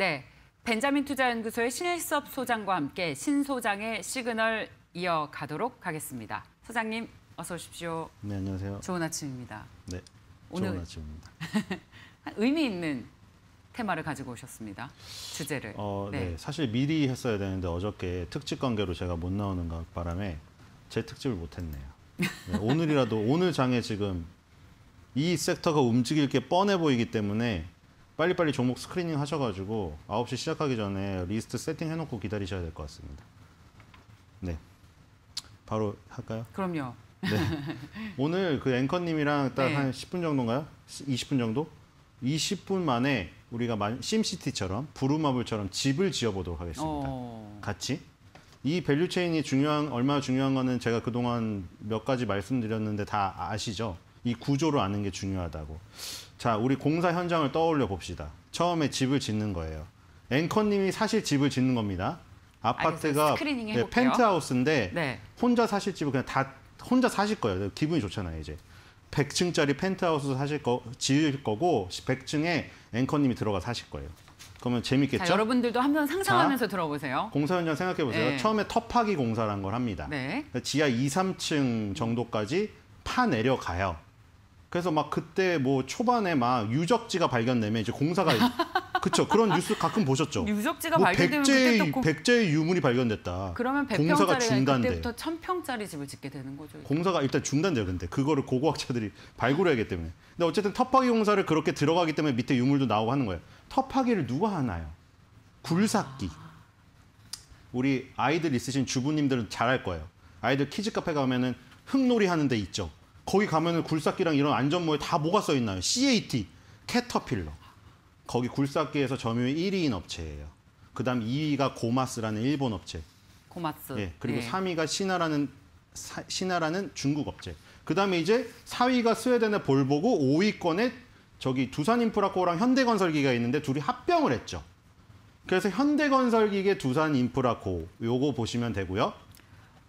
네. 벤자민 투자연구소의 신일섭 소장과 함께 신 소장의 시그널 이어가도록 하겠습니다. 소장님 어서 오십시오. 네, 안녕하세요. 좋은 아침입니다. 네, 오늘... 아침입니다. 의미 있는 테마를 가지고 오셨습니다. 주제를. 어, 네. 네. 사실 미리 했어야 되는데 어저께 특집 관계로 제가 못 나오는 바람에 제 특집을 못 했네요. 네, 오늘이라도 오늘 장에 지금 이 섹터가 움직일 게 뻔해 보이기 때문에 빨리빨리 종목 스크리닝 하셔가지고 9시 시작하기 전에 리스트 세팅 해놓고 기다리셔야 될 것 같습니다. 네. 바로 할까요? 그럼요. 네. 오늘 그 앵커님이랑 딱한 네. 10분 정도인가요? 20분 정도? 20분 만에 우리가 심시티처럼 부루마블처럼 집을 지어보도록 하겠습니다. 어... 같이. 이 밸류체인이 중요한 얼마나 중요한 거는 제가 그동안 몇 가지 말씀드렸는데 다 아시죠? 이 구조를 아는 게 중요하다고. 자, 우리 공사 현장을 떠올려 봅시다. 처음에 집을 짓는 거예요. 앵커님이 사실 집을 짓는 겁니다. 아파트가 네, 펜트하우스인데 네. 혼자 사실 집을 그냥 다 혼자 사실 거예요. 기분이 좋잖아요, 이제. 100층짜리 펜트하우스 사실 거 지을 거고 100층에 앵커님이 들어가 사실 거예요. 그러면 재밌겠죠? 자, 여러분들도 한번 상상하면서 자, 들어보세요. 공사 현장 생각해 보세요. 네. 처음에 텃파기 공사란걸 합니다. 네. 지하 2, 3층 정도까지 파 내려가요. 그래서 막 그때 뭐 초반에 막 유적지가 발견되면 이제 공사가 그쵸 그런 뉴스 가끔 보셨죠. 유적지가 뭐 발견되면 백제백제 유물이 발견됐다. 그러면 공사가 중단돼. 그때부터 천 평짜리 집을 짓게 되는 거죠. 이렇게. 공사가 일단 중단돼 근데 그거를 고고학자들이 발굴해야 기 때문에. 근데 어쨌든 텃파기 공사를 그렇게 들어가기 때문에 밑에 유물도 나오고 하는 거예요. 텃파기를 누가 하나요? 굴삭기. 우리 아이들 있으신 주부님들은 잘알 거예요. 아이들 키즈 카페 가면은 흙놀이 하는 데 있죠. 거기 가면은 굴삭기랑 이런 안전모에 다 뭐가 써 있나요? CAT, 캐터필러. 거기 굴삭기에서 점유율 1위인 업체예요. 그다음 2위가 고마스라는 일본 업체. 고마스. 예. 그리고 네. 예. 3위가 신화라는 사, 신화라는 중국 업체. 그다음에 이제 4위가 스웨덴의 볼보고 5위권에 저기 두산인프라코랑 현대건설기가 있는데 둘이 합병을 했죠. 그래서 현대건설기계 두산인프라코 요거 보시면 되고요.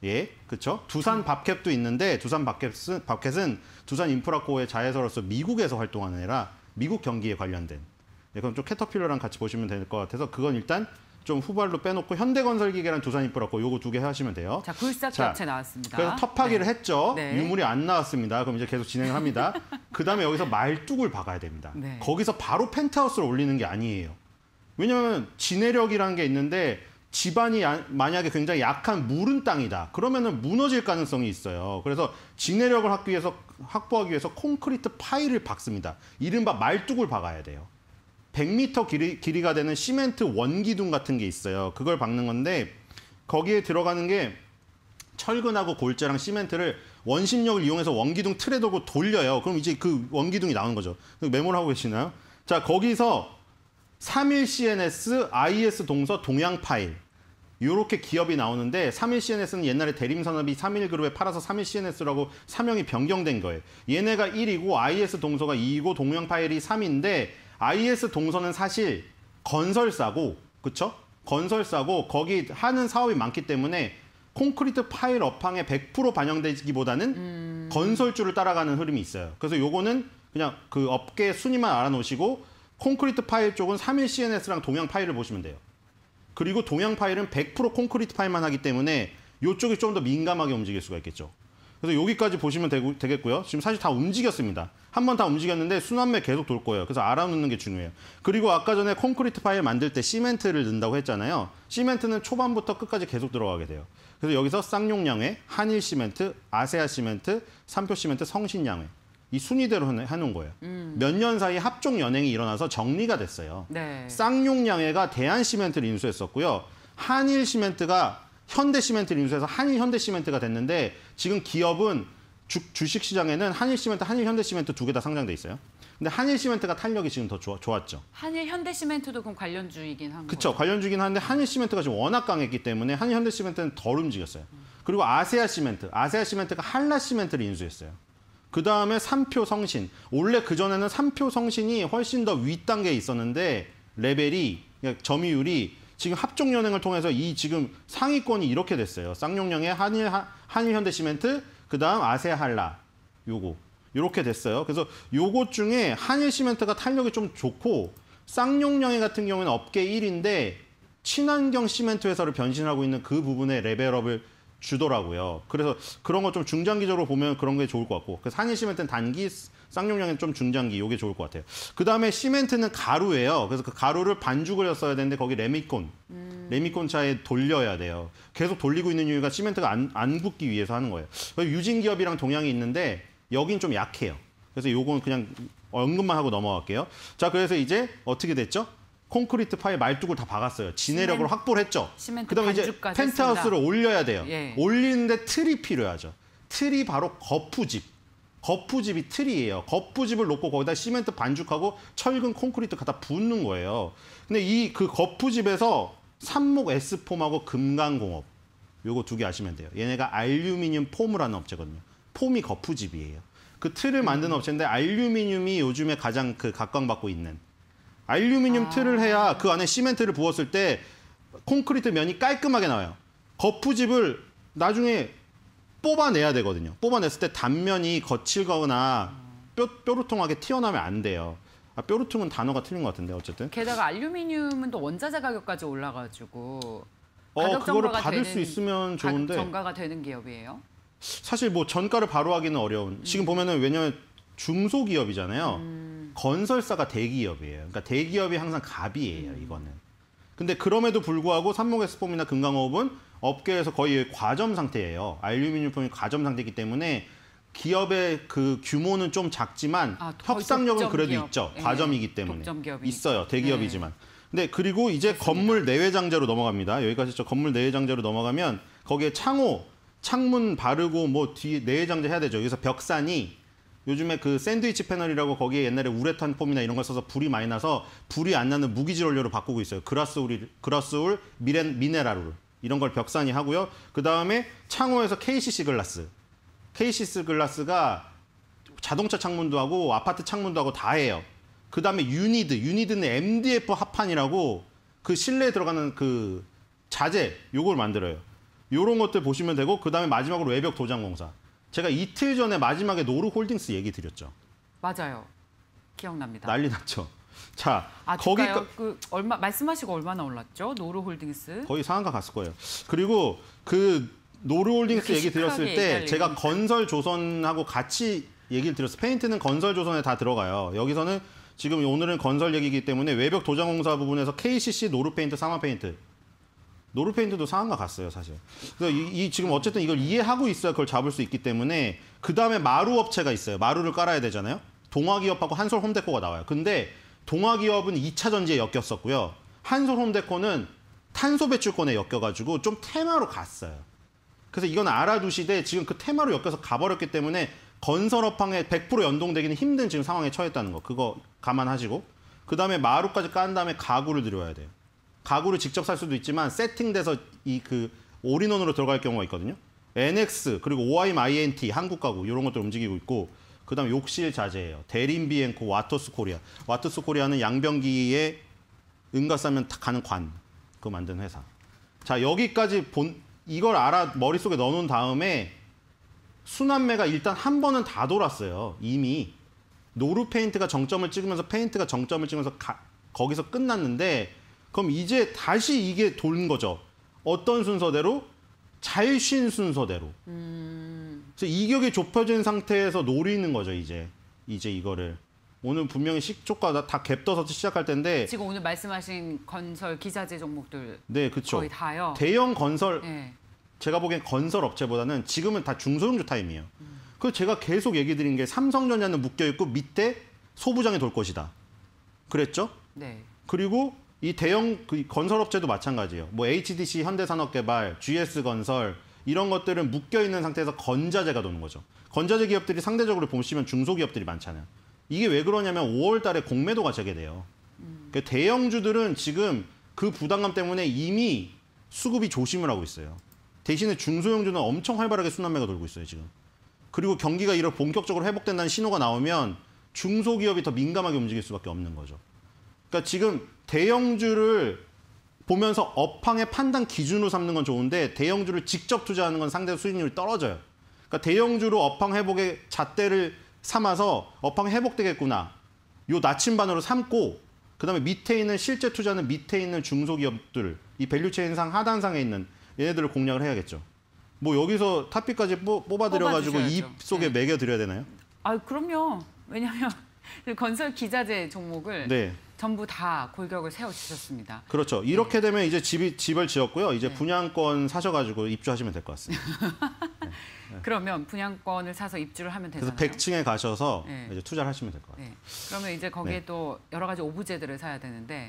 예, 그렇죠. 두산 밥캡도 있는데 두산 밥캡은, 밥캡은 두산 인프라코의 자회사로서 미국에서 활동하는 애라 미국 경기에 관련된. 네, 그럼 좀 캐터필러랑 같이 보시면 될 것 같아서 그건 일단 좀 후발로 빼놓고 현대건설기계랑 두산 인프라코 요거 두 개 하시면 돼요. 자, 굴삭 업체 나왔습니다. 그래서 텁하기를 네. 했죠. 네. 유물이 안 나왔습니다. 그럼 이제 계속 진행을 합니다. 그다음에 여기서 말뚝을 박아야 됩니다. 네. 거기서 바로 펜트하우스를 올리는 게 아니에요. 왜냐하면 지내력이라는 게 있는데 지반이 만약에 굉장히 약한 무른 땅이다. 그러면은 무너질 가능성이 있어요. 그래서 지내력을 확기 위해서 확보하기 위해서 콘크리트 파일을 박습니다. 이른바 말뚝을 박아야 돼요. 100m 길이, 길이가 되는 시멘트 원기둥 같은 게 있어요. 그걸 박는 건데 거기에 들어가는 게 철근하고 골재랑 시멘트를 원심력을 이용해서 원기둥 틀에 두고 돌려요. 그럼 이제 그 원기둥이 나오는 거죠. 메모를 하고 계시나요? 자, 거기서 3일 CNS, IS 동서, 동양 파일 요렇게 기업이 나오는데 3일 CNS는 옛날에 대림산업이 3일 그룹에 팔아서 3일 CNS라고 사명이 변경된 거예요. 얘네가 1이고 IS 동서가 2이고 동양 파일이 3인데 IS 동서는 사실 건설사고 그쵸? 건설사고 거기 하는 사업이 많기 때문에 콘크리트 파일 업황에 100% 반영되기보다는 음... 건설주를 따라가는 흐름이 있어요. 그래서 요거는 그냥 그 업계 순위만 알아놓으시고 콘크리트 파일 쪽은 3일 CNS랑 동양 파일을 보시면 돼요. 그리고 동양 파일은 100% 콘크리트 파일만 하기 때문에 이쪽이 좀 더 민감하게 움직일 수가 있겠죠. 그래서 여기까지 보시면 되고, 되겠고요. 지금 사실 다 움직였습니다. 한 번 다 움직였는데 순환매 계속 돌 거예요. 그래서 알아놓는 게 중요해요. 그리고 아까 전에 콘크리트 파일 만들 때 시멘트를 넣는다고 했잖아요. 시멘트는 초반부터 끝까지 계속 들어가게 돼요. 그래서 여기서 쌍용양회, 한일 시멘트, 아세아 시멘트, 삼표 시멘트, 성신양회 이 순위대로 해놓은 거예요. 음. 몇년 사이 합종 연행이 일어나서 정리가 됐어요. 네. 쌍용양해가 대한시멘트를 인수했었고요. 한일시멘트가 현대시멘트를 인수해서 한일현대시멘트가 됐는데 지금 기업은 주, 식시장에는 한일시멘트, 한일현대시멘트 두 개 다 상장돼 있어요. 근데 한일시멘트가 탄력이 지금 더 좋, 좋았죠. 한일현대시멘트도 그럼 관련주이긴 한 그쵸, 거죠? 관련주긴 한데 한일시멘트가 지금 워낙 강했기 때문에 한일현대시멘트는 덜 움직였어요. 그리고 아세아시멘트, 아세아시멘트가 한라시멘트를 인수했어요. 그 다음에 3표 성신. 원래 그전에는 3표 성신이 훨씬 더 윗단계에 있었는데 레벨이, 그러니까 점유율이 지금 합종연행을 통해서 이 지금 상위권이 이렇게 됐어요. 쌍용령의 한일, 한일현대시멘트, 그 다음 아세할라, 요거. 요렇게 됐어요. 그래서 요것 중에 한일시멘트가 탄력이 좀 좋고 쌍용령의 같은 경우는 업계 1인데 위 친환경 시멘트 회사로 변신하고 있는 그 부분의 레벨업을 주더라고요. 그래서 그런 거 좀 중장기적으로 보면 그런 게 좋을 것 같고 그 산일 시멘트는 단기 쌍용량이좀 중장기 이게 좋을 것 같아요. 그 다음에 시멘트는 가루예요. 그래서 그 가루를 반죽을 했어야 되는데 거기 레미콘 음. 레미콘 차에 돌려야 돼요. 계속 돌리고 있는 이유가 시멘트가 안, 안 굳기 위해서 하는 거예요. 유진 기업이랑 동향이 있는데 여긴 좀 약해요. 그래서 요건 그냥 언급만 하고 넘어갈게요. 자 그래서 이제 어떻게 됐죠? 콘크리트 파에 말뚝을 다 박았어요. 지내력을 시멘, 확보를 했죠. 그다음에 이제 펜트하우스를 올려야 돼요. 예. 올리는데 틀이 필요하죠. 틀이 바로 거푸집. 거푸집이 틀이에요. 거푸집을 놓고 거기다 시멘트 반죽하고 철근 콘크리트 갖다 붓는 거예요. 근데 이 그 거푸집에서 삼목 S폼하고 금강공업 요거 두 개 아시면 돼요. 얘네가 알루미늄 폼을 하는 업체거든요. 폼이 거푸집이에요. 그 틀을 만드는 음. 업체인데 알루미늄이 요즘에 가장 그 각광받고 있는 알루미늄 아. 틀을 해야 그 안에 시멘트를 부었을 때 콘크리트 면이 깔끔하게 나와요. 거푸집을 나중에 뽑아내야 되거든요. 뽑아냈을 때 단면이 거칠거나 뼈, 음. 뾰루통하게 튀어나오면 안 돼요. 아, 뾰루통은 단어가 틀린 것 같은데 어쨌든. 게다가 알루미늄은 또 원자재 가격까지 올라가지고 어, 그거를 받을 수 있으면 좋은데. 정가가 되는 기업이에요? 사실 뭐 전가를 바로 하기는 어려운. 지금 음. 보면은 왜냐면 중소기업이잖아요. 음. 건설사가 대기업이에요. 그러니까 대기업이 항상 갑이에요, 음. 이거는. 근데 그럼에도 불구하고 삼목에스폼이나 금강호흡은 업계에서 거의 과점 상태예요. 알루미늄 폼이 과점 상태이기 때문에 기업의 그 규모는 좀 작지만 아, 협상력은 그래도 기업. 있죠. 네. 과점이기 때문에 있어요. 대기업이지만. 네. 근데 그리고 이제 그렇습니다. 건물 내외장재로 넘어갑니다. 여기까지 죠 건물 내외장재로 넘어가면 거기에 창호, 창문 바르고 뭐 뒤에 내외장재 해야 되죠. 여기서 벽산이 요즘에 그 샌드위치 패널이라고 거기에 옛날에 우레탄 폼이나 이런 걸 써서 불이 많이 나서 불이 안 나는 무기질 원료로 바꾸고 있어요. 그라스울, 그라스울, 미렌, 미네랄울 이런 걸 벽산이 하고요. 그 다음에 창호에서 KCC 글라스, KCC 글라스가 자동차 창문도 하고 아파트 창문도 하고 다 해요. 그 다음에 유니드, 유니드는 MDF 합판이라고 그 실내에 들어가는 그 자재 요걸 만들어요. 요런 것들 보시면 되고 그 다음에 마지막으로 외벽 도장 공사. 제가 이틀 전에 마지막에 노르홀딩스 얘기 드렸죠. 맞아요. 기억납니다. 난리 났죠. 자, 아, 거기 그 얼마 말씀하시고 얼마나 올랐죠? 노루홀딩스 거의 상한가 갔을 거예요. 그리고 그 노루홀딩스 얘기 드렸을 때 제가 건설조선하고 같이 얘기를 드렸어요. 페인트는 건설조선에 다 들어가요. 여기서는 지금 오늘은 건설 얘기이기 때문에 외벽 도장 공사 부분에서 KCC 노루페인트, 사마페인트 노르페인트도 상한가 갔어요, 사실. 그래서 이, 이, 지금 어쨌든 이걸 이해하고 있어야 그걸 잡을 수 있기 때문에 그 다음에 마루 업체가 있어요. 마루를 깔아야 되잖아요. 동화기업하고 한솔 홈데코가 나와요. 근데 동화기업은 2차 전지에 엮였었고요. 한솔 홈데코는 탄소 배출권에 엮여가지고 좀 테마로 갔어요. 그래서 이건 알아두시되 지금 그 테마로 엮여서 가버렸기 때문에 건설업황에 100% 연동되기는 힘든 지금 상황에 처했다는 거 그거 감안하시고 그 다음에 마루까지 깐 다음에 가구를 들여와야 돼요. 가구를 직접 살 수도 있지만 세팅돼서 이그 올인원으로 들어갈 경우가 있거든요. NX 그리고 OIM INT 한국 가구 이런 것들 움직이고 있고 그다음 욕실 자재예요. 대림비앤코 와터스 코리아. 와터스 코리아는 양변기에 응가 싸면 다 가는 관. 그 만든 회사. 자, 여기까지 본 이걸 알아 머릿속에 넣어 놓은 다음에 순환매가 일단 한 번은 다 돌았어요. 이미 노루 페인트가 정점을 찍으면서 페인트가 정점을 찍으면서 가, 거기서 끝났는데 그럼 이제 다시 이게 돌는 거죠. 어떤 순서대로? 잘 쉰 순서대로. 음... 그래서 이격이 좁혀진 상태에서 노리는 거죠, 이제. 이제 이거를. 오늘 분명히 식초과 다 갭떠서 시작할 텐데 지금 오늘 말씀하신 건설 기자재 종목들 네, 그쵸 거의 다요. 대형 건설 네. 제가 보기엔 건설 업체보다는 지금은 다 중소형주 타임이에요. 음. 그 제가 계속 얘기 드린 게 삼성전자는 묶여 있고 밑에 소부장이 돌 것이다. 그랬죠? 네. 그리고 이 대형 그 건설업체도 마찬가지예요. 뭐 HDC 현대산업개발, GS건설 이런 것들은 묶여 있는 상태에서 건자재가 도는 거죠. 건자재 기업들이 상대적으로 보시면 중소기업들이 많잖아요. 이게 왜 그러냐면 5월 달에 공매도가 재개돼요. 그 대형주들은 지금 그 부담감 때문에 이미 수급이 조심을 하고 있어요. 대신에 중소형주는 엄청 활발하게 순환매가 돌고 있어요, 지금. 그리고 경기가 이런 본격적으로 회복된다는 신호가 나오면 중소기업이 더 민감하게 움직일 수밖에 없는 거죠. 그러니까 지금 대형주를 보면서 업황의 판단 기준으로 삼는 건 좋은데 대형주를 직접 투자하는 건 상대 수익률이 떨어져요. 그러니까 대형주로 업황 회복의 잣대를 삼아서 업황 회복되겠구나. 요 나침반으로 삼고 그다음에 밑에 있는 실제 투자는 밑에 있는 중소기업들 이 밸류체인상 하단상에 있는 얘네들을 공략을 해야겠죠. 뭐 여기서 탑피까지 뽑아들여가지고입 속에 네. 매겨드려야 되나요? 아 그럼요. 왜냐하면 건설 기자재 종목을 네. 전부 다 골격을 세워주셨습니다. 그렇죠. 이렇게 네. 되면 이제 집이, 집을 지었고요. 이제 네. 분양권 사셔가지고 입주하시면 될 것 같습니다. 네. 네. 그러면 분양권을 사서 입주를 하면 되잖아요. 그래서 100층에 가셔서 네. 이제 투자를 하시면 될 것 같아요. 그러면 이제 거기에 또 여러 가지 오브제들을 사야 되는데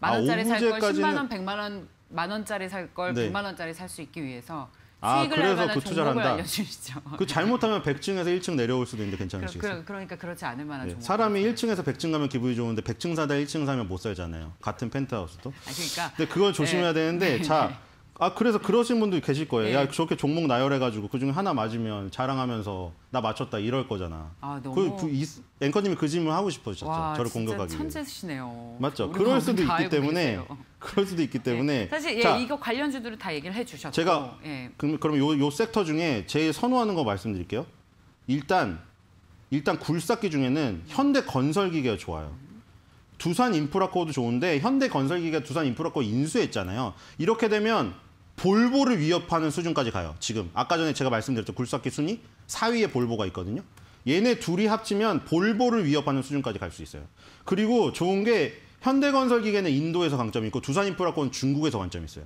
아, 만 원짜리 아, 살걸 10만 원, 100만 원, 만 원짜리 살걸 네. 100만 원짜리 살 수 있기 위해서 아, 그래서 그 투자를 한다. 알려주시죠. 그 잘못하면 100층에서 1층 내려올 수도 있는데 괜찮으시겠어요? 그러, 니까 그러니까 그렇지 않을 만한 네. 사람이 1층에서 100층 가면 기분이 좋은데 100층 사다 1층 사면 못 살잖아요. 같은 펜트하우스도. 아, 그러니까 근데 그걸 조심해야 네. 되는데 네. 자, 네. 아 그래서 그러신 분들 계실 거예요. 네. 야 저렇게 종목 나열해가지고 그 중에 하나 맞으면 자랑하면서 나 맞췄다 이럴 거잖아. 아 그 너무. 그, 이, 앵커님이 그 질문 하고 싶으셨죠. 저를 공격하기. 천재시네요. 맞죠. 그럴 수도, 있기 때문에, 그럴 수 그럴 수도 있기 때문에. 사실 예, 자, 이거 관련 주들을 다 얘기를 해주셨고. 제가 예. 그럼 그럼 요, 요 섹터 중에 제일 선호하는 거 말씀드릴게요. 일단 일단 굴삭기 중에는 현대 건설기계가 좋아요. 두산 인프라코도 좋은데 현대 건설기가 두산 인프라코 인수했잖아요. 이렇게 되면 볼보를 위협하는 수준까지 가요. 지금 아까 전에 제가 말씀드렸던 굴삭기 순위 4위에 볼보가 있거든요. 얘네 둘이 합치면 볼보를 위협하는 수준까지 갈 수 있어요. 그리고 좋은 게 현대건설기계는 인도에서 강점이 있고 두산인프라권은 중국에서 강점이 있어요.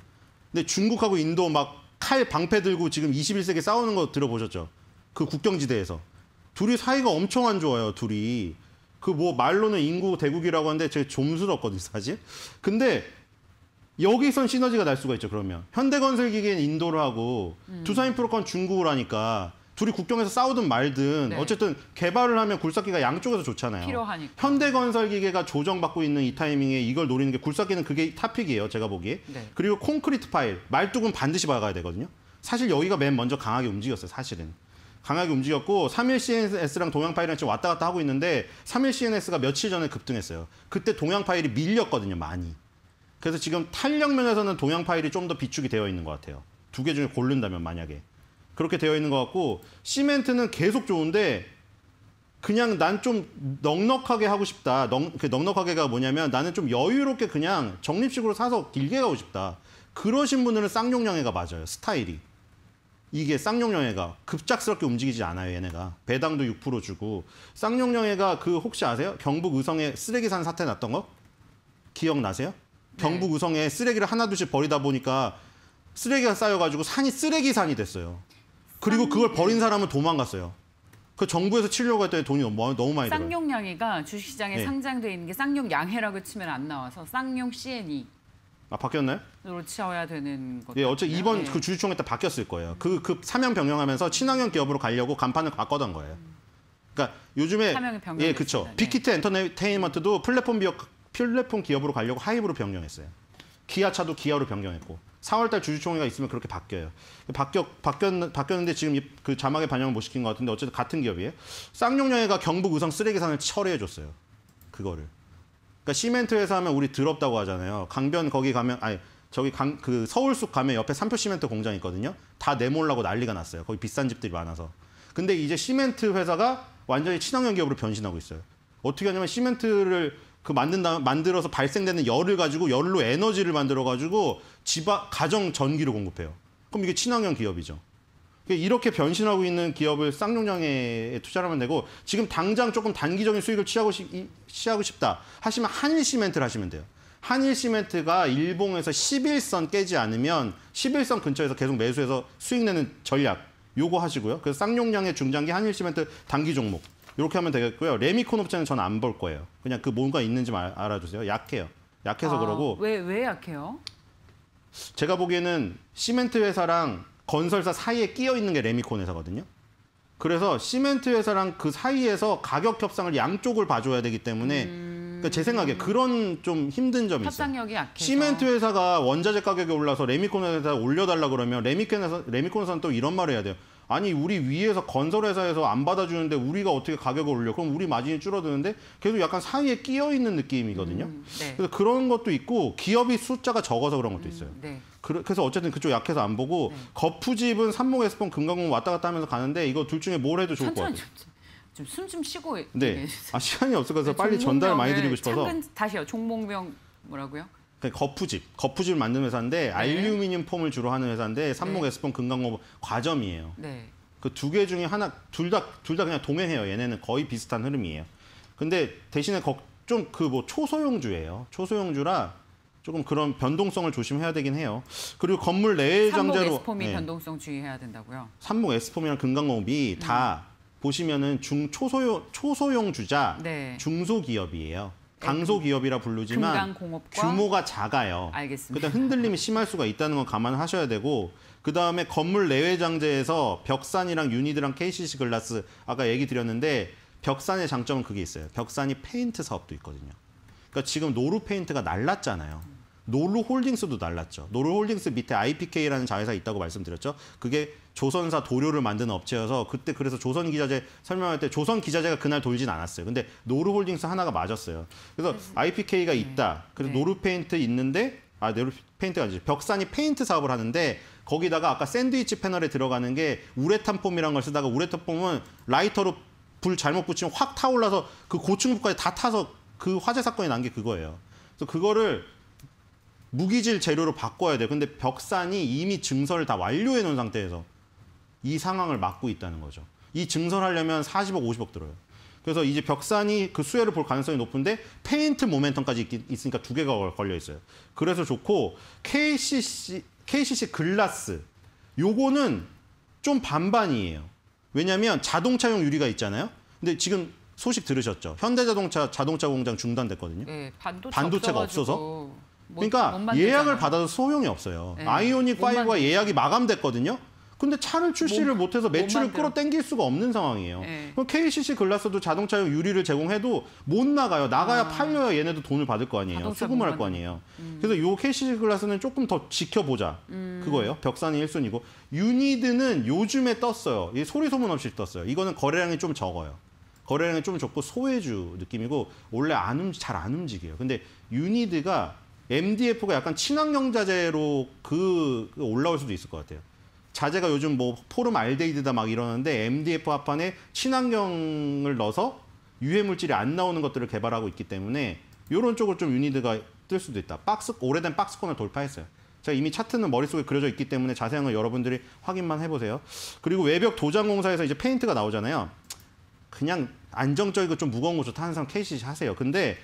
근데 중국하고 인도 막 칼 방패 들고 지금 21세기 싸우는 거 들어보셨죠? 그 국경지대에서 둘이 사이가 엄청 안 좋아요. 둘이 그 뭐 말로는 인구 대국이라고 하는데 제가 좀스럽거든요 사실. 근데 여기선 시너지가 날 수가 있죠. 그러면 현대건설기계는 인도로 하고 음. 두산인 프로건 중국으로 하니까 둘이 국경에서 싸우든 말든 네. 어쨌든 개발을 하면 굴삭기가 양쪽에서 좋잖아요. 필요하니까. 현대건설기계가 조정받고 있는 이 타이밍에 이걸 노리는 게 굴삭기는 그게 탑픽이에요. 제가 보기에. 네. 그리고 콘크리트 파일 말뚝은 반드시 박아야 되거든요. 사실 여기가 맨 먼저 강하게 움직였어요. 사실은. 강하게 움직였고 3일 CNS랑 동양 파일이랑 지금 왔다 갔다 하고 있는데 3일 CNS가 며칠 전에 급등했어요. 그때 동양 파일이 밀렸거든요, 많이. 그래서 지금 탄력면에서는 동양 파일이 좀 더 비축이 되어 있는 것 같아요. 두 개 중에 고른다면 만약에. 그렇게 되어 있는 것 같고 시멘트는 계속 좋은데 그냥 난 좀 넉넉하게 하고 싶다. 넉, 그 넉넉하게가 뭐냐면 나는 좀 여유롭게 그냥 적립식으로 사서 길게 가고 싶다. 그러신 분들은 쌍용량애가 맞아요. 스타일이. 이게 쌍용량애가 급작스럽게 움직이지 않아요. 얘네가. 배당도 6% 주고. 쌍용량애가그 혹시 아세요? 경북 의성에 쓰레기 산 사태 났던 거? 기억나세요? 경북 네. 우성에 쓰레기를 하나둘씩 버리다 보니까 쓰레기가 쌓여가지고 산이 쓰레기 산이 됐어요. 그리고 그걸 버린 사람은 도망갔어요. 그 정부에서 치려고 했더니 돈이 뭐, 너무, 많이 들어요. 쌍용양해가 주식시장에 네. 상장돼 있는 게 쌍용양해라고 치면 안 나와서 쌍용CNE. 아 바뀌었나요? 로 치워야 되는 것. 예, 어째 이번 네. 그 주주총회 때 바뀌었을 거예요. 그그 그 사명 변경하면서 친환경 기업으로 가려고 간판을 바꿔던 거예요. 그러니까 요즘에 예, 그렇죠. 네. 빅히트 엔터테인먼트도 플랫폼 기업 플랫폼 기업으로 가려고 하이브로 변경했어요. 기아차도 기아로 변경했고 4월달 주주총회가 있으면 그렇게 바뀌어요. 바뀌어, 바뀌었, 바뀌었는데 지금 그 자막에 반영을 못 시킨 것 같은데 어쨌든 같은 기업이에요. 쌍용여해가 경북 우성 쓰레기산을 철회해줬어요. 그거를. 그러니까 시멘트 회사 하면 우리 더럽다고 하잖아요. 강변 거기 가면 아니 저기 강, 그 서울숲 가면 옆에 삼표 시멘트 공장 있거든요. 다 내몰라고 난리가 났어요. 거기 비싼 집들이 많아서. 근데 이제 시멘트 회사가 완전히 친환경 기업으로 변신하고 있어요. 어떻게 하냐면 시멘트를 그 만든 다음 만들어서 발생되는 열을 가지고 열로 에너지를 만들어 가지고 집안 가정 전기를 공급해요. 그럼 이게 친환경 기업이죠. 그러니까 이렇게 변신하고 있는 기업을 쌍용량에 투자하면 되고 지금 당장 조금 단기적인 수익을 취하고, 시, 취하고 싶다 하시면 한일시멘트를 하시면 돼요. 한일시멘트가 일본에서 11선 깨지 않으면 11선 근처에서 계속 매수해서 수익 내는 전략 요거 하시고요. 그래서 쌍용량의 중장기 한일시멘트 단기 종목 이렇게 하면 되겠고요. 레미콘 업체는 전 안 볼 거예요. 그냥 그 뭔가 있는지 알아주세요. 약해요. 약해서 아, 그러고. 왜, 왜 약해요? 제가 보기에는 시멘트 회사랑 건설사 사이에 끼어 있는 게 레미콘 회사거든요. 그래서 시멘트 회사랑 그 사이에서 가격 협상을 양쪽을 봐줘야 되기 때문에 음... 그러니까 제 생각에 그런 좀 힘든 점이 협상력이 있어요. 약해서. 시멘트 회사가 원자재 가격이 올라서 레미콘 회사 올려달라 그러면 레미콘 회사 레미콘 회사는 또 이런 말을 해야 돼요. 아니 우리 위에서 건설회사에서 안 받아주는데 우리가 어떻게 가격을 올려? 그럼 우리 마진이 줄어드는데 계속 약간 사이에 끼어 있는 느낌이거든요. 음, 네. 그래서 그런 것도 있고 기업이 숫자가 적어서 그런 것도 음, 있어요. 음, 네. 그래서 어쨌든 그쪽 약해서 안 보고 네. 거푸집은 삼목 에스폰 금강공 왔다 갔다 하면서 가는데 이거 둘 중에 뭘 해도 좋을 것 같아요. 좀 숨좀 좀 쉬고. 네. 아 시간이 없어서 네, 빨리 종목을 전달 많이 드리고 싶어서. 다시요. 종목명 뭐라고요? 그 거푸집, 거푸집을 만드는 회사인데 네. 알루미늄 폼을 주로 하는 회사인데 삼목 네. 에스폼 금강고 과점이에요. 네. 그 두 개 중에 하나 둘 다 둘 다 그냥 동행해요. 얘네는 거의 비슷한 흐름이에요. 근데 대신에 좀그 뭐 초소형주예요. 초소형주라 조금 그런 변동성을 조심해야 되긴 해요. 그리고 건물 내외 장재로 삼목 에스폼이 네. 변동성 주의해야 된다고요. 삼목 에스폼이랑 금강공업이 음. 다 보시면은 중 초소용 초소형 주자 네. 중소기업이에요. 강소기업이라 부르지만 규모가 작아요. 알겠습니다. 그다음 흔들림이 심할 수가 있다는 건 감안하셔야 되고 그다음에 건물 내외 장재에서 벽산이랑 유니드랑 KCC 글라스 아까 얘기 드렸는데 벽산의 장점은 그게 있어요. 벽산이 페인트 사업도 있거든요. 그러니까 지금 노루 페인트가 날랐잖아요. 노루홀딩스도 날랐죠. 노루홀딩스 밑에 IPK라는 자회사 있다고 말씀드렸죠. 그게 조선사 도료를 만든 업체여서 그때 그래서 조선 기자재 설명할 때 조선 기자재가 그날 돌진 않았어요. 근데 노루홀딩스 하나가 맞았어요. 그래서 IPK가 음. 음. 있다. 그래서 네. 노루페인트 있는데 아 노루 페인트가 아니죠. 벽산이 페인트 사업을 하는데 거기다가 아까 샌드위치 패널에 들어가는 게 우레탄 폼이라는 걸 쓰다가 우레탄 폼은 라이터로 불 잘못 붙이면 확 타올라서 그 고층부까지 다 타서 그 화재 사건이 난 게 그거예요. 그래서 그거를 무기질 재료로 바꿔야 돼. 근데 벽산이 이미 증설을 다 완료해 놓은 상태에서 이 상황을 막고 있다는 거죠. 이 증설하려면 40억, 50억 들어요. 그래서 이제 벽산이 그 수혜를 볼 가능성이 높은데 페인트 모멘텀까지 있, 으니까두 개가 걸려 있어요. 그래서 좋고 KCC KCC 글라스 요거는 좀 반반이에요. 왜냐하면 자동차용 유리가 있잖아요. 근데 지금 소식 들으셨죠? 현대자동차 자동차 공장 중단됐거든요. 네, 반도체 가 없어서 그러니까 예약을 받아서 소용이 없어요. 네. 아이오닉 5가 예약이 마감됐거든요. 근데 차를 출시를 못, 해서 매출을 끌어당길 수가 없는 상황이에요. 네. 그럼 KCC 글라스도 자동차용 유리를 제공해도 못 나가요. 나가야 아. 팔려야 얘네도 돈을 받을 거 아니에요. 수금을 할 거 아니에요. 음. 그래서 요 KCC 글라스는 조금 더 지켜보자. 음. 그거예요. 벽산이 1순위고 유니드는 요즘에 떴어요. 이 소리 소문 없이 떴어요. 이거는 거래량이 좀 적어요. 거래량이 좀 적고 소외주 느낌이고 원래 안 움직, 잘안 움직여요. 근데 유니드가 MDF가 약간 친환경 자재로 그, 그 올라올 수도 있을 것 같아요. 자재가 요즘 뭐 포름 알데이드다막 이러는데 MDF 합판에 친환경을 넣어서 유해 물질이 안 나오는 것들을 개발하고 있기 때문에 이런 쪽을 좀 유니드가 뜰 수도 있다. 박스 오래된 박스권을 돌파했어요. 제가 이미 차트는 머릿속에 그려져 있기 때문에 자세한 건 여러분들이 확인만 해보세요. 그리고 외벽 도장 공사에서 이제 페인트가 나오잖아요. 그냥 안정적이고 좀 무거운 곳으로 타는 사람 캐시 하세요. 근데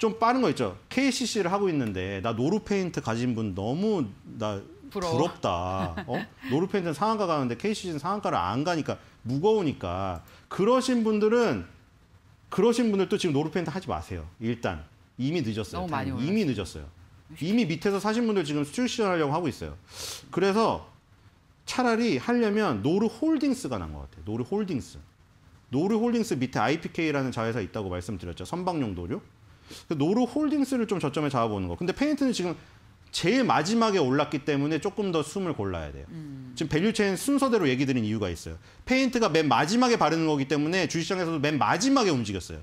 좀 빠른 거 있죠. KCC를 하고 있는데 나 노루 페인트 가진 분 너무 나 부러워. 부럽다. 어? 노루 페인트는 상한가 가는데 KCC는 상한가를 안 가니까 무거우니까 그러신 분들은 그러신 분들도 지금 노루 페인트 하지 마세요. 일단 이미 늦었어요. 이미 늦었어요. 이미 밑에서 사신 분들 지금 수출시전 하려고 하고 있어요. 그래서 차라리 하려면 노루 홀딩스가 난 것 같아요. 노루 홀딩스. 노루 홀딩스 밑에 IPK라는 자회사 있다고 말씀드렸죠. 선박용 노류. 그 노루 홀딩스를 좀 저점에 잡아보는 거. 근데 페인트는 지금 제일 마지막에 올랐기 때문에 조금 더 숨을 골라야 돼요. 음. 지금 밸류체인 순서대로 얘기 드린 이유가 있어요. 페인트가 맨 마지막에 바르는 거기 때문에 주식시장에서도 맨 마지막에 움직였어요.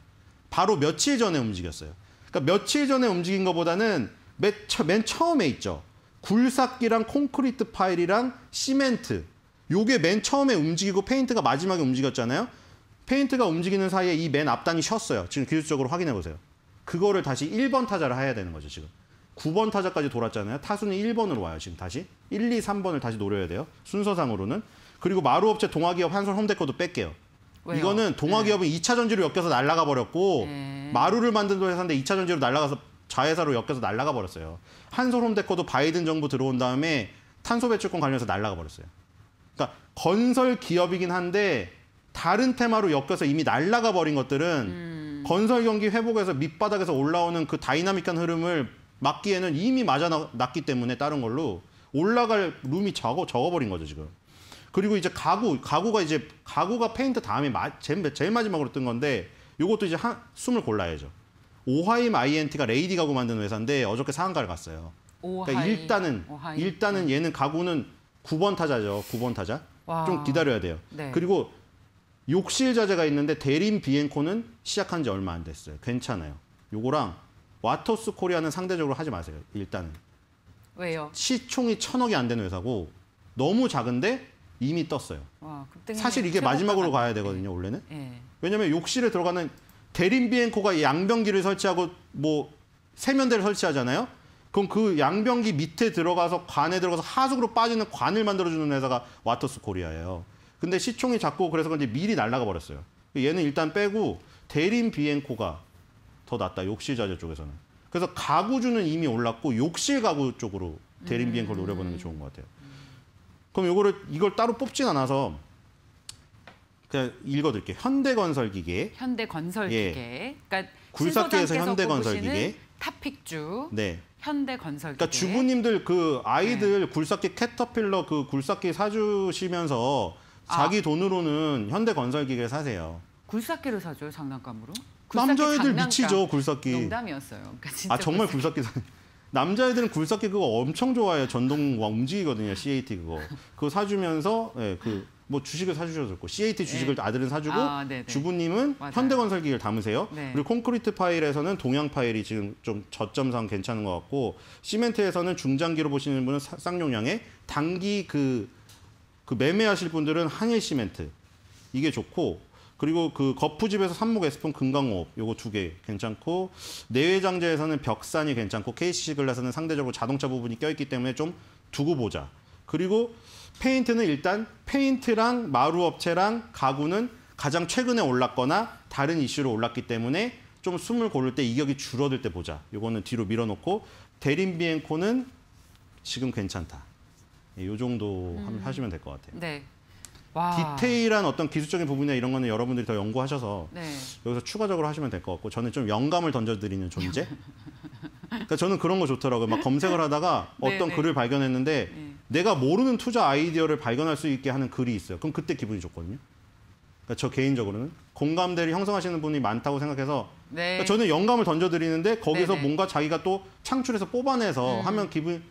바로 며칠 전에 움직였어요. 그러니까 며칠 전에 움직인 것보다는 맨, 맨 처음에 있죠. 굴삭기랑 콘크리트 파일이랑 시멘트. 요게 맨 처음에 움직이고 페인트가 마지막에 움직였잖아요. 페인트가 움직이는 사이에 이 맨 앞단이 쉬었어요. 지금 기술적으로 확인해 보세요. 그거를 다시 1번 타자를 해야 되는 거죠, 지금. 9번 타자까지 돌았잖아요. 타수는 1번으로 와요, 지금 다시. 1, 2, 3번을 다시 노려야 돼요. 순서상으로는. 그리고 마루업체 동아기업 한솔 홈데코도 뺄게요. 왜요? 이거는 동아기업은 네. 2차 전지로 엮여서 날라가 버렸고 네. 마루를 만든 회사인데 2차 전지로 날라가서 자회사로 엮여서 날라가 버렸어요. 한솔 홈데코도 바이든 정부 들어온 다음에 탄소 배출권 관련해서 날라가 버렸어요. 그러니까 건설 기업이긴 한데 다른 테마로 엮여서 이미 날라가 버린 것들은 음. 건설 경기 회복에서 밑바닥에서 올라오는 그 다이나믹한 흐름을 막기에는 이미 맞아놨기 때문에 다른 걸로 올라갈 룸이 적어, 적어버린 거죠 지금. 그리고 이제 가구, 가구가 이제 가구가 페인트 다음에 마, 제일, 제일 마지막으로 뜬 건데 이것도 이제 한 숨을 골라야죠. 오하임 INT가 레이디 가구 만드는 회사인데 어저께 상한가를 갔어요. 그러니까 오하이. 그러니까 일단은 오하이. 일단은 네. 얘는 가구는 9번 타자죠. 9번 타자. 와. 좀 기다려야 돼요. 네. 그리고 욕실 자재가 있는데 대림 비엔코는 시작한 지 얼마 안 됐어요. 괜찮아요. 요거랑 와터스 코리아는 상대적으로 하지 마세요. 일단은. 왜요? 시총이 천억이 안 되는 회사고 너무 작은데 이미 떴어요. 와, 사실 이게 마지막으로 가야 되거든요, 원래는. 네. 왜냐면 하 욕실에 들어가는 대림 비엔코가 양변기를 설치하고 뭐 세면대를 설치하잖아요. 그럼 그 양변기 밑에 들어가서 관에 들어가서 하수구로 빠지는 관을 만들어주는 회사가 와터스 코리아예요. 근데 시총이 작고 그래서 그런지 미리 날라가 버렸어요. 얘는 일단 빼고 대림 비행코가 더 낫다. 욕실 자재 쪽에서는. 그래서 가구주는 이미 올랐고 욕실 가구 쪽으로 대림 비행코를 음. 노려보는 게 좋은 것 같아요. 그럼 이거를 이걸 따로 뽑진 않아서 그냥 읽어드릴게요. 현대건설기계. 현대건설기계. 예. 그러니까 굴삭기에서 현대건설기계. 탑픽주. 네. 현대건설기계. 그러니까 주부님들 그 아이들 네. 굴삭기 캐터필러 그 굴삭기 사주시면서 아. 자기 돈으로는 현대건설기계 사세요. 굴삭기를 사줘 장난감으로? 굴삭기 남자애들 장난감. 미치죠 굴삭기. 농담이었어요. 그러니까 아 정말 굴삭기. 굴 남자애들은 굴삭기 그거 엄청 좋아해요. 전동 막 움직이거든요. CAT 그거. 그거 사주면서 예, 그뭐 주식을 사주셨고 CAT 네. 주식을 네. 아들은 사주고 아, 네, 네. 주부님은 맞아요. 현대건설기를 담으세요. 네. 그리고 콘크리트 파일에서는 동양 파일이 지금 좀 저점상 괜찮은 것 같고 시멘트에서는 중장기로 보시는 분은 쌍용량의 단기 그그 매매하실 분들은 한일 시멘트 이게 좋고 그리고 그 거푸집에서 삼목 에스폰 금강호흡 요거 두 개 괜찮고 내외장재에서는 벽산이 괜찮고 KCC 글라스는 상대적으로 자동차 부분이 껴있기 때문에 좀 두고 보자. 그리고 페인트는 일단 페인트랑 마루 업체랑 가구는 가장 최근에 올랐거나 다른 이슈로 올랐기 때문에 좀 숨을 고를 때 이격이 줄어들 때 보자. 요거는 뒤로 밀어놓고 대림 비앤코는 지금 괜찮다. 이 예, 정도 음. 하시면 될 것 같아요. 네. 와. 디테일한 어떤 기술적인 부분이나 이런 거는 여러분들이 더 연구하셔서 네. 여기서 추가적으로 하시면 될 것 같고 저는 좀 영감을 던져드리는 존재. 그러니까 저는 그런 거 좋더라고요. 막 검색을 하다가 네, 어떤 네, 글을 발견했는데 네. 내가 모르는 투자 아이디어를 발견할 수 있게 하는 글이 있어요. 그럼 그때 기분이 좋거든요. 그러니까 저 개인적으로는 공감대를 형성하시는 분이 많다고 생각해서 네. 그러니까 저는 영감을 던져드리는데 거기서 뭔가 자기가 또 창출해서 뽑아내서 음. 음. 하면 기분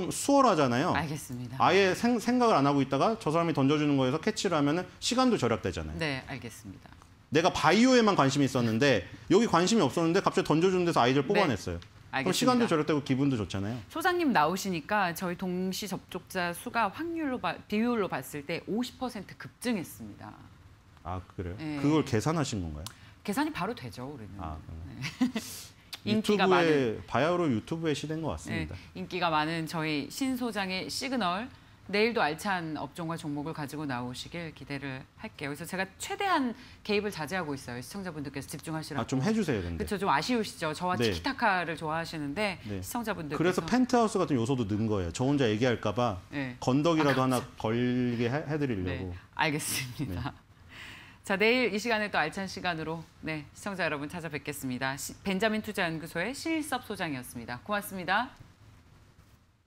좀 수월하잖아요. 알겠습니다. 아예 생, 각을안 하고 있다가 저 사람이 던져주는 거에서 캐치를 하면 시간도 절약되잖아요. 네, 알겠습니다. 내가 바이오에만 관심이 있었는데 여기 관심이 없었는데 갑자기 던져주는 데서 아이들 네, 뽑아냈어요. 네. 알겠습니다. 그럼 시간도 절약되고 기분도 좋잖아요. 소장님 나오시니까 저희 동시 접촉자 수가 확률로 바, 비율로 봤을 때 50% 급증했습니다. 아 그래요? 네. 그걸 계산하신 건가요? 계산이 바로 되죠 우리는. 아, 네. 인기가 많은 바야흐로 유튜브의 시대인 것 같습니다. 네, 인기가 많은 저희 신 소장의 시그널 내일도 알찬 업종과 종목을 가지고 나오시길 기대를 할게요. 그래서 제가 최대한 개입을 자제하고 있어요. 시청자분들께서 집중하시라고. 아, 좀 해주세요. 그렇죠. 좀 아쉬우시죠. 저와 네. 치키타카를 좋아하시는데 네. 시청자분들 그래서 펜트하우스 같은 요소도 넣은 거예요. 저 혼자 얘기할까 봐 네. 건덕이라도 아, 하나 걸게 해, 드리려고 네. 알겠습니다. 네. 자, 내일 이 시간에 또 알찬 시간으로 네, 시청자 여러분 찾아뵙겠습니다. 시, 벤자민 투자연구소의 신일섭 소장이었습니다. 고맙습니다.